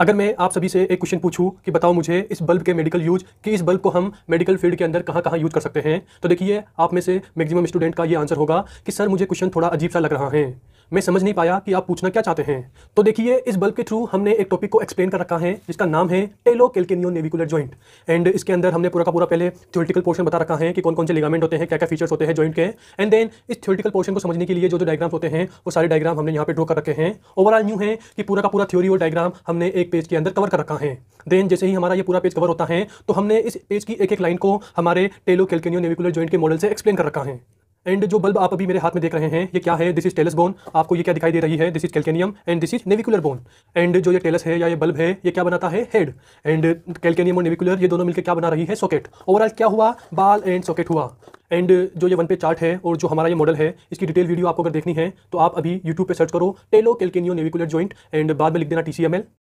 अगर मैं आप सभी से एक क्वेश्चन पूछूं कि बताओ मुझे इस बल्ब के मेडिकल यूज कि इस बल्ब को हम मेडिकल फील्ड के अंदर कहाँ कहाँ यूज कर सकते हैं तो देखिए आप में से मैक्सिमम स्टूडेंट का ये आंसर होगा कि सर मुझे क्वेश्चन थोड़ा अजीब सा लग रहा है मैं समझ नहीं पाया कि आप पूछना क्या चाहते हैं तो देखिए इस बल्ब के थ्रू हमने एक टॉपिक को एक्सप्लेन कर रखा है जिसका नाम है talo calcaneo navicular joint and इसके अंदर हमने पूरा का पूरा पहले थ्योरेटिकल पोर्शन बता रखा है कि कौन कौन से लिगामेंट होते हैं क्या क्या फीचर्स होते हैं जॉइंट के एंड देन इस थ्योरेटिकल पोर्शन को समझने के लिए जो जो डायग्राम होते हैं वो सारे डायग्राम हमने यहाँ पे ड्रॉ कर रखे हैं ओवरऑल न्यू है कि पूरा का पूरा थ्योरी और डायग्राम हमने एक पेज के अंदर कवर कर रखा है देन जैसे ही हमारा ये पूरा पेज कवर होता है तो हमने इस पेज की एक एक लाइन को हमारे टेलो केल्केनियो नेविकुलर जॉइंट के मॉडल से एक्सप्लेन कर रखा है एंड जो बल्ब आप अभी मेरे हाथ में देख रहे हैं ये क्या है दिस इज टेलस बोन आपको ये क्या दिखाई दे रही है this is calcaneum and this is navicular bone and जो ये टेलस है या ये बल्ब है ये क्या बनाता है हेड एंड कैल्केनियम और नेविकुलर ये दोनों मिलकर क्या बना रही है सॉकेट ओवरऑल क्या हुआ बाल एंड सॉकेट हुआ एंड जो ये वन पे चार्ट है और जो हमारा ये मॉडल है इसकी डिटेल वीडियो आपको अगर देखनी है तो आप अभी यूट्यूब पर सर्च करो talo calcaneo navicular joint and बाद में लिख देना टी